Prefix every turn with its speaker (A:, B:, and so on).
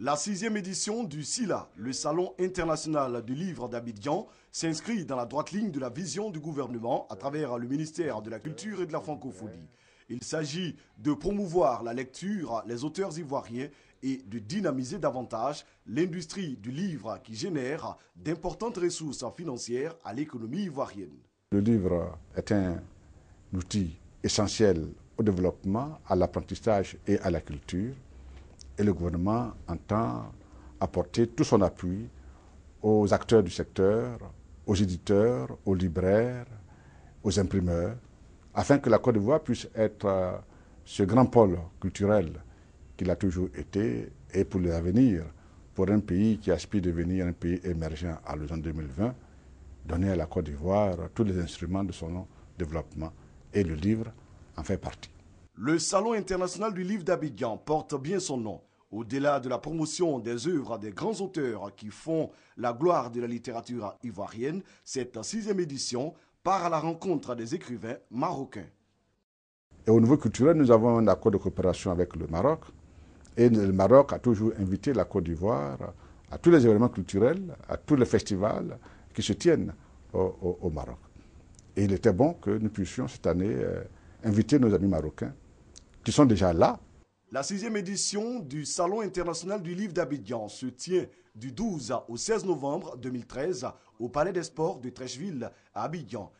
A: La sixième édition du SILA, le Salon international du livre d'Abidjan, s'inscrit dans la droite ligne de la vision du gouvernement à travers le ministère de la Culture et de la Francophonie. Il s'agit de promouvoir la lecture, les auteurs ivoiriens et de dynamiser davantage l'industrie du livre qui génère d'importantes ressources financières à l'économie ivoirienne.
B: Le livre est un outil essentiel au développement, à l'apprentissage et à la culture et le gouvernement entend apporter tout son appui aux acteurs du secteur, aux éditeurs, aux libraires, aux imprimeurs, afin que la Côte d'Ivoire puisse être euh, ce grand pôle culturel qu'il a toujours été et pour l'avenir, pour un pays qui aspire à devenir un pays émergent à l'horizon 2020, donner à la Côte d'Ivoire tous les instruments de son développement et le livre en fait partie.
A: Le Salon international du livre d'Abidjan porte bien son nom. Au-delà de la promotion des œuvres des grands auteurs qui font la gloire de la littérature ivoirienne, cette sixième édition part à la rencontre des écrivains marocains.
B: Et au niveau culturel, nous avons un accord de coopération avec le Maroc. Et le Maroc a toujours invité la Côte d'Ivoire à tous les événements culturels, à tous les festivals qui se tiennent au, Maroc. Et il était bon que nous puissions cette année euh, inviter nos amis marocains qui sont déjà là,
A: la sixième édition du Salon international du livre d'Abidjan se tient du 12 au 16 novembre 2013 au Palais des Sports de Trècheville à Abidjan.